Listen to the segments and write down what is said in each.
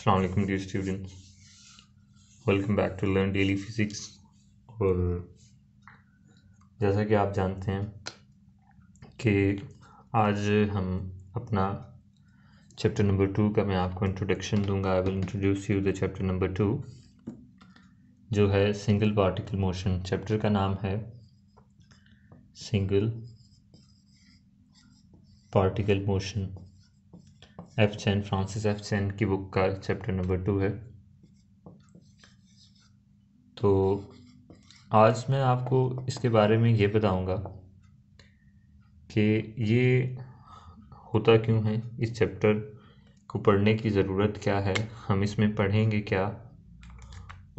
अल्लाम डी students welcome back to learn daily physics और जैसा कि आप जानते हैं कि आज हम अपना चैप्टर नंबर टू का मैं आपको इंट्रोडक्शन दूंगा I will introduce you the chapter number two जो है सिंगल पार्टिकल मोशन चैप्टर का नाम है single particle motion F Chen Francis F Chen की बुक का चैप्टर नंबर टू है तो आज मैं आपको इसके बारे में ये बताऊंगा कि ये होता क्यों है इस चैप्टर को पढ़ने की ज़रूरत क्या है हम इसमें पढ़ेंगे क्या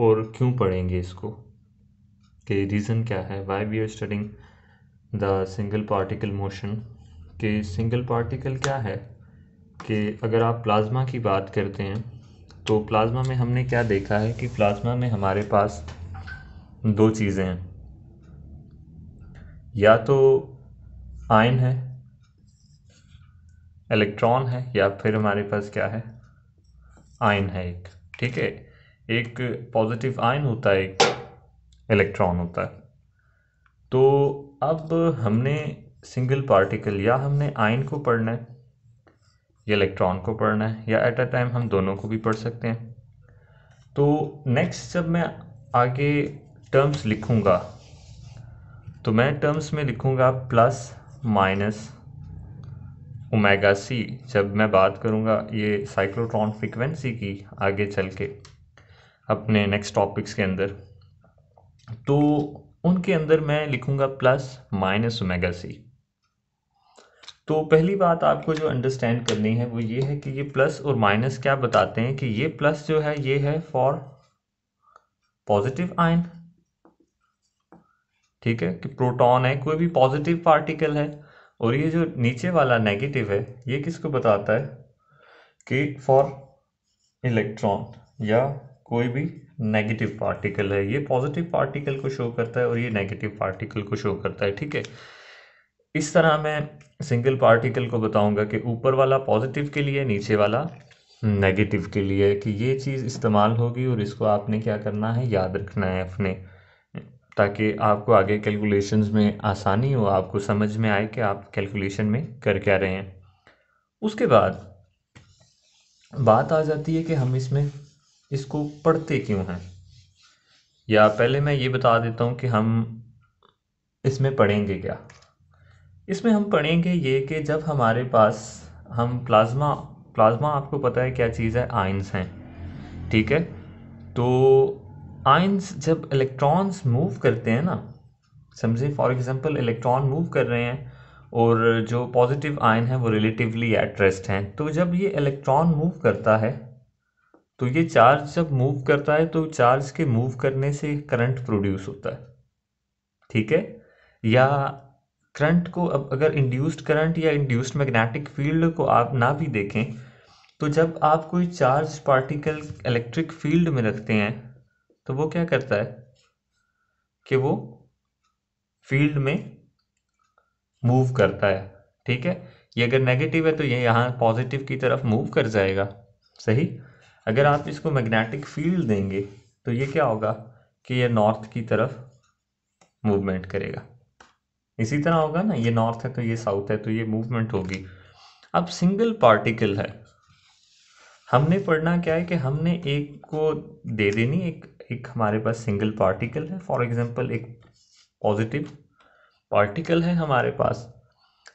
और क्यों पढ़ेंगे इसको कि रीज़न क्या है why we are studying the single particle motion के सिंगल पार्टिकल क्या है कि अगर आप प्लाज़्मा की बात करते हैं तो प्लाज़्मा में हमने क्या देखा है कि प्लाज़्मा में हमारे पास दो चीज़ें हैं या तो आयन है इलेक्ट्रॉन है या फिर हमारे पास क्या है आयन है एक ठीक है एक पॉजिटिव आयन होता है एक इलेक्ट्रॉन होता है तो अब हमने सिंगल पार्टिकल या हमने आयन को पढ़ना है या इलेक्ट्रॉन को पढ़ना है या एट अ टाइम हम दोनों को भी पढ़ सकते हैं तो नेक्स्ट जब मैं आगे टर्म्स लिखूँगा तो मैं टर्म्स में लिखूँगा प्लस माइनस ओमेगा सी जब मैं बात करूँगा ये साइक्लोट्रॉन फ्रिक्वेंसी की आगे चल के अपने नेक्स्ट टॉपिक्स के अंदर तो उनके अंदर मैं लिखूँगा प्लस माइनस ओमेगा सी तो पहली बात आपको जो अंडरस्टैंड करनी है वो ये है कि ये प्लस और माइनस क्या बताते हैं कि ये प्लस जो है ये है फॉर पॉजिटिव आयन ठीक है कि प्रोटॉन है कोई भी पॉजिटिव पार्टिकल है और ये जो नीचे वाला नेगेटिव है ये किसको बताता है कि फॉर इलेक्ट्रॉन या कोई भी नेगेटिव पार्टिकल है ये पॉजिटिव पार्टिकल को शो करता है और ये नेगेटिव पार्टिकल को शो करता है ठीक है इस तरह मैं सिंगल पार्टिकल को बताऊंगा कि ऊपर वाला पॉजिटिव के लिए नीचे वाला नेगेटिव के लिए कि ये चीज़ इस्तेमाल होगी और इसको आपने क्या करना है याद रखना है अपने ताकि आपको आगे कैलकुलेशंस में आसानी हो आपको समझ में आए कि आप कैलकुलेशन में कर क्या रहे हैं उसके बाद बात आ जाती है कि हम इसमें इसको पढ़ते क्यों हैं या पहले मैं ये बता देता हूँ कि हम इसमें पढ़ेंगे क्या इसमें हम पढ़ेंगे ये कि जब हमारे पास हम प्लाज्मा प्लाज्मा आपको पता है क्या चीज़ है आइंस हैं ठीक है तो आइंस जब इलेक्ट्रॉन्स मूव करते हैं ना समझे फॉर एग्जांपल इलेक्ट्रॉन मूव कर रहे हैं और जो पॉजिटिव आयन है वो रिलेटिवली एट्रेस्ट हैं तो जब ये इलेक्ट्रॉन मूव करता है तो ये चार्ज जब मूव करता है तो चार्ज के मूव करने से करंट प्रोड्यूस होता है ठीक है या करंट को अब अगर इंड्यूस्ड करंट या इंड्यूस्ड मैग्नेटिक फील्ड को आप ना भी देखें तो जब आप कोई चार्ज पार्टिकल इलेक्ट्रिक फील्ड में रखते हैं तो वो क्या करता है कि वो फील्ड में मूव करता है ठीक है ये अगर नेगेटिव है तो ये यहाँ पॉजिटिव की तरफ मूव कर जाएगा सही अगर आप इसको मैग्नेटिक फील्ड देंगे तो ये क्या होगा कि ये नॉर्थ की तरफ मूवमेंट करेगा इसी तरह होगा ना ये नॉर्थ है तो ये साउथ है तो ये मूवमेंट होगी अब सिंगल पार्टिकल है हमने पढ़ना क्या है कि हमने एक को दे देनी एक एक हमारे पास सिंगल पार्टिकल है फॉर एग्जांपल एक पॉजिटिव पार्टिकल है हमारे पास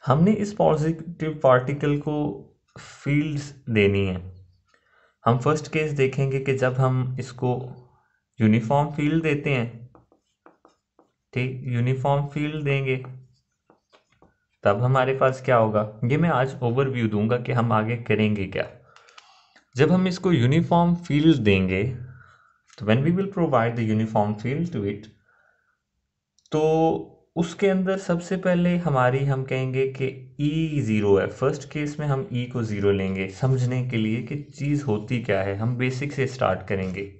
हमने इस पॉजिटिव पार्टिकल को फील्ड्स देनी है हम फर्स्ट केस देखेंगे कि जब हम इसको यूनिफॉर्म फील्ड देते हैं ठीक यूनिफॉर्म फील्ड देंगे तब हमारे पास क्या होगा ये मैं आज ओवरव्यू दूंगा कि हम आगे करेंगे क्या जब हम इसको यूनिफॉर्म फील्ड देंगे तो when we will provide the uniform field to it तो उसके अंदर सबसे पहले हमारी हम कहेंगे कि ई e ज़ीरो है फर्स्ट केस में हम ई e को ज़ीरो लेंगे समझने के लिए कि चीज़ होती क्या है हम बेसिक से स्टार्ट करेंगे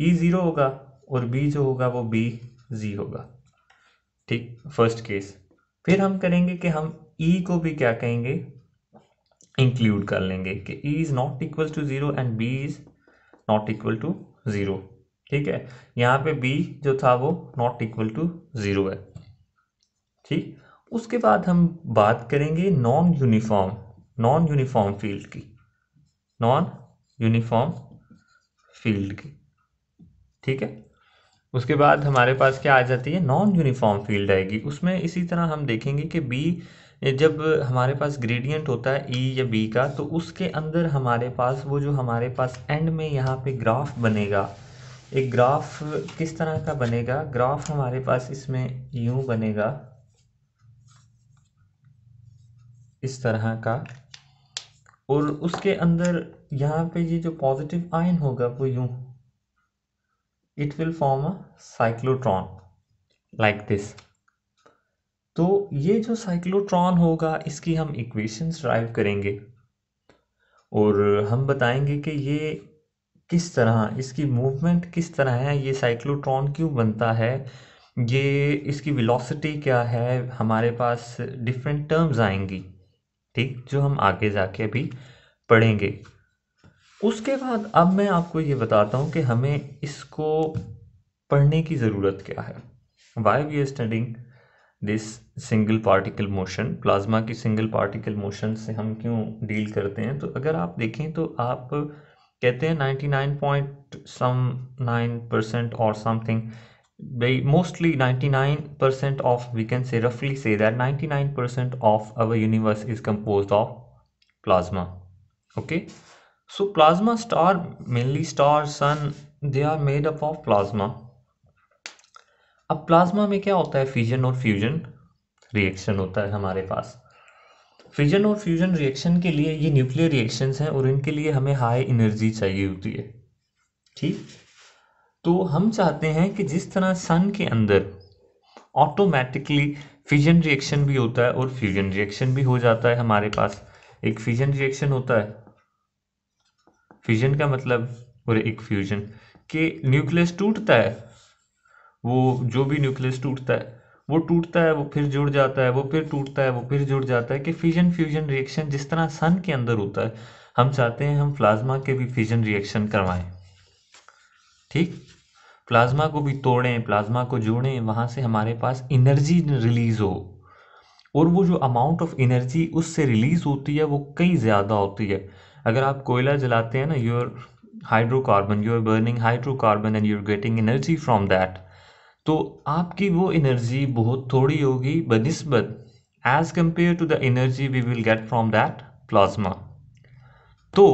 ई e ज़ीरो होगा और बी जो होगा वो बी जी होगा ठीक फर्स्ट केस फिर हम करेंगे कि हम ई e को भी क्या कहेंगे इंक्लूड कर लेंगे कि E is not equal to zero and B is not equal to zero ठीक है यहाँ पे बी जो था वो नॉट इक्वल टू ज़ीरो है ठीक उसके बाद हम बात करेंगे non uniform non uniform field की नॉन यूनिफॉर्म फील्ड की ठीक है उसके बाद हमारे पास क्या आ जाती है नॉन यूनिफॉर्म फील्ड आएगी उसमें इसी तरह हम देखेंगे कि बी जब हमारे पास ग्रेडियंट होता है ई e या बी का तो उसके अंदर हमारे पास वो जो हमारे पास एंड में यहाँ पे ग्राफ बनेगा एक ग्राफ किस तरह का बनेगा ग्राफ हमारे पास इसमें यू बनेगा इस तरह का और उसके अंदर यहाँ पे ये जो पॉजिटिव आयन होगा वो यूं it will form a cyclotron like this तो ये जो साइक्लोट्रॉन होगा इसकी हम इक्वेशंस ड्राइव करेंगे और हम बताएंगे कि ये किस तरह इसकी मूवमेंट किस तरह है ये साइक्लोट्रॉन क्यों बनता है ये इसकी वेलोसिटी क्या है हमारे पास डिफरेंट टर्म्स आएंगी ठीक जो हम आगे जाके अभी पढ़ेंगे उसके बाद अब मैं आपको ये बताता हूँ कि हमें इसको पढ़ने की ज़रूरत क्या है why we are studying this single particle motion plasma की सिंगल पार्टिकल मोशन से हम क्यों डील करते हैं तो अगर आप देखें तो आप कहते हैं 99 पॉइंट सम नाइन परसेंट और समथिंग भाई mostly 99 percent of we can say रफली say that 99 percent of our universe is compose of plasma okay so plasma star mainly star sun they are made up of plasma अब plasma में क्या होता है fission और fusion reaction होता है हमारे पास फिजन और फ्यूजन रिएक्शन के लिए ये न्यूक्लियर रिएक्शंस हैं और इनके लिए हमें हाई एनर्जी चाहिए होती है ठीक तो हम चाहते हैं कि जिस तरह सन के अंदर ऑटोमेटिकली फिजन रिएक्शन भी होता है और फ्यूजन रिएक्शन भी हो जाता है हमारे पास एक फिजन रिएक्शन होता है फ्यूजन का मतलब और एक फ्यूजन कि न्यूक्लियस टूटता है वो जो भी न्यूक्लियस टूटता है वो टूटता है वो फिर जुड़ जाता है वो फिर टूटता है वो फिर जुड़ जाता है कि फ्यूजन फ्यूजन रिएक्शन जिस तरह सन के अंदर होता है हम चाहते हैं हम प्लाज्मा के भी फ्यूजन रिएक्शन करवाएं ठीक प्लाज्मा को भी तोड़ें प्लाज्मा को जोड़ें वहाँ से हमारे पास एनर्जी रिलीज़ हो और वो जो अमाउंट ऑफ एनर्जी उससे रिलीज़ होती है वो कई ज़्यादा होती है अगर आप कोयला जलाते हैं ना your hydrocarbon you are burning hydrocarbon and you are getting energy from that तो आपकी वो एनर्जी बहुत थोड़ी होगी बनस्बत as compare to the energy we will get from that plasma तो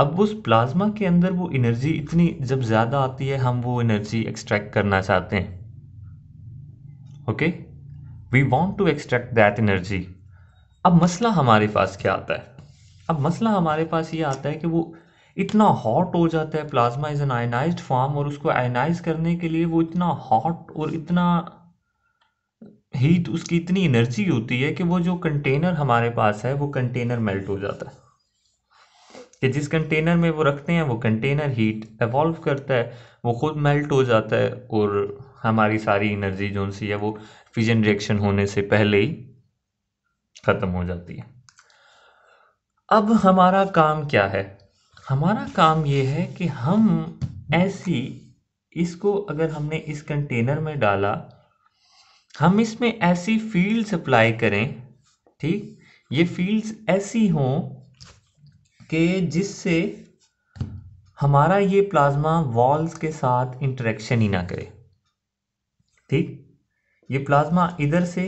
अब उस प्लाज्मा के अंदर वो एनर्जी इतनी जब ज़्यादा आती है हम वो एनर्जी एक्सट्रैक्ट करना चाहते हैं okay we want to extract that energy अब मसला हमारे पास क्या आता है अब मसला हमारे पास ये आता है कि वो इतना हॉट हो जाता है plasma is an ionize form और उसको आयनाइज करने के लिए वो इतना हॉट और इतना हीट उसकी इतनी एनर्जी होती है कि वो जो कंटेनर हमारे पास है वो कंटेनर मेल्ट हो जाता है कि जिस कंटेनर में वो रखते हैं वो कंटेनर हीट एवॉल्व करता है वो खुद मेल्ट हो जाता है और हमारी सारी एनर्जी जो सी है वो फिजन रिएक्शन होने से पहले ही ख़त्म हो जाती है अब हमारा काम क्या है हमारा काम ये है कि हम ऐसी इसको अगर हमने इस कंटेनर में डाला हम इसमें ऐसी फील्ड सप्लाई करें ठीक ये फील्ड्स ऐसी हों कि जिससे हमारा ये प्लाज्मा वॉल्स के साथ इंटरेक्शन ही ना करे ठीक ये प्लाज्मा इधर से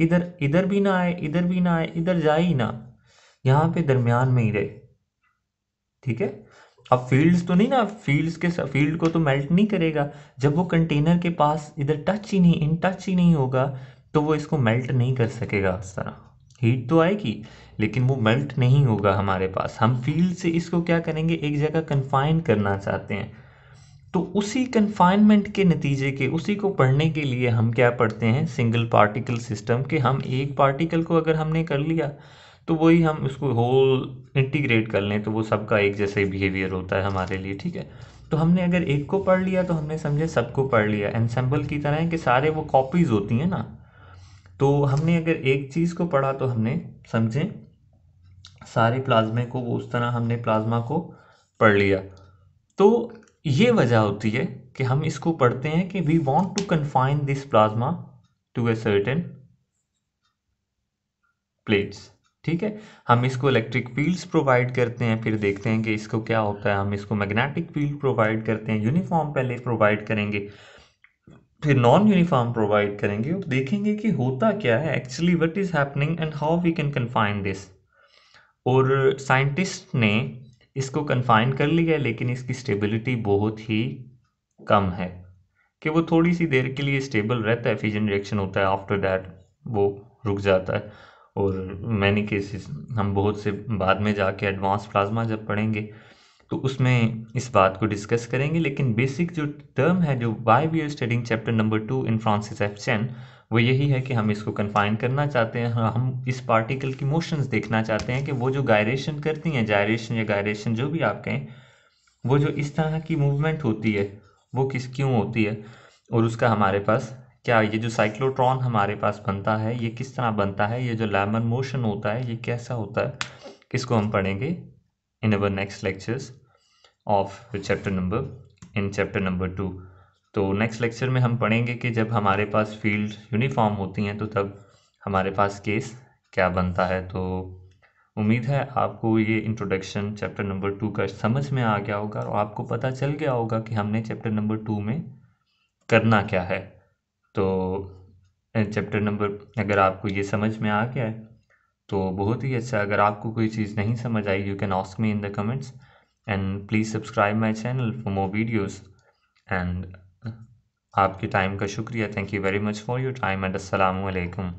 इधर इधर भी ना आए इधर भी ना आए इधर जाए ही ना यहाँ पे दरमियान में ही रहे ठीक है अब फील्ड्स तो नहीं ना फील्ड्स के फील्ड को तो मेल्ट नहीं करेगा जब वो कंटेनर के पास इधर टच ही नहीं इन टच ही नहीं होगा तो वो इसको मेल्ट नहीं कर सकेगा इस तरह हीट तो आएगी लेकिन वो मेल्ट नहीं होगा हमारे पास हम फील्ड से इसको क्या करेंगे एक जगह कन्फाइन करना चाहते हैं तो उसी कन्फाइनमेंट के नतीजे के उसी को पढ़ने के लिए हम क्या पढ़ते हैं सिंगल पार्टिकल सिस्टम के हम एक पार्टिकल को अगर हमने कर लिया तो वही हम उसको होल इंटीग्रेट कर लें तो वो सबका एक जैसा ही बिहेवियर होता है हमारे लिए ठीक है तो हमने अगर एक को पढ़ लिया तो हमने समझे सबको पढ़ लिया एनसेम्बल की तरह है कि सारे वो कॉपीज़ होती हैं ना तो हमने अगर एक चीज़ को पढ़ा तो हमने समझें सारे प्लाज्मे को वो उस तरह हमने प्लाज्मा को पढ़ लिया तो ये वजह होती है कि हम इसको पढ़ते हैं कि we want to confine this plasma to a certain plates ठीक है हम इसको इलेक्ट्रिक फील्ड्स प्रोवाइड करते हैं फिर देखते हैं कि इसको क्या होता है हम इसको मैग्नेटिक फील्ड प्रोवाइड करते हैं यूनिफॉर्म पहले प्रोवाइड करेंगे फिर नॉन यूनिफॉर्म प्रोवाइड करेंगे और देखेंगे कि होता क्या है actually what is happening and how we can confine this और साइंटिस्ट ने इसको कन्फाइन कर लिया है लेकिन इसकी स्टेबिलिटी बहुत ही कम है कि वो थोड़ी सी देर के लिए स्टेबल रहता है फिजन रिएक्शन होता है आफ्टर दैट वो रुक जाता है और हम्म। मैनी केसेस हम बहुत से बाद में जाके एडवांस प्लाज्मा जब पढ़ेंगे तो उसमें इस बात को डिस्कस करेंगे लेकिन बेसिक जो टर्म है जो why we are studying chapter number two in Francis F Chen वो यही है कि हम इसको कन्फाइन करना चाहते हैं हाँ, हम इस पार्टिकल की मोशंस देखना चाहते हैं कि वो जो गायरेशन करती हैं जायरेशन या गायरेशन जो भी आप कहें वो जो इस तरह की मूवमेंट होती है वो किस क्यों होती है और उसका हमारे पास क्या ये जो साइक्लोट्रॉन हमारे पास बनता है ये किस तरह बनता है ये जो लैमन मोशन होता है ये कैसा होता है इसको हम पढ़ेंगे in our next lectures of chapter number in chapter number two तो नेक्स्ट लेक्चर में हम पढ़ेंगे कि जब हमारे पास फील्ड यूनिफॉर्म होती हैं तो तब हमारे पास केस क्या बनता है तो उम्मीद है आपको ये इंट्रोडक्शन चैप्टर नंबर टू का समझ में आ गया होगा और आपको पता चल गया होगा कि हमने चैप्टर नंबर टू में करना क्या है तो चैप्टर नंबर अगर आपको ये समझ में आ गया है तो बहुत ही अच्छा अगर आपको कोई चीज़ नहीं समझ आई you can ask me in the comments and please subscribe my channel for more videos and आपके टाइम का शुक्रिया thank you very much for your time and असलकम